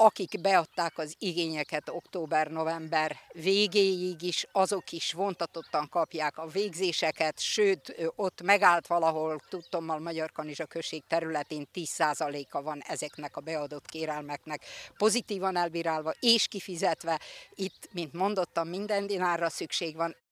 akik beadták az igényeket október-november végéig is, azok is vontatottan kapják a végzéseket, sőt, ott megállt valahol, tudtommal Magyar Kanizsa község területén 10%-a van ezeknek a beadott kérelmeknek pozitívan elbírálva és kifizetve. Itt, mint mondottam, minden dinárra szükség van,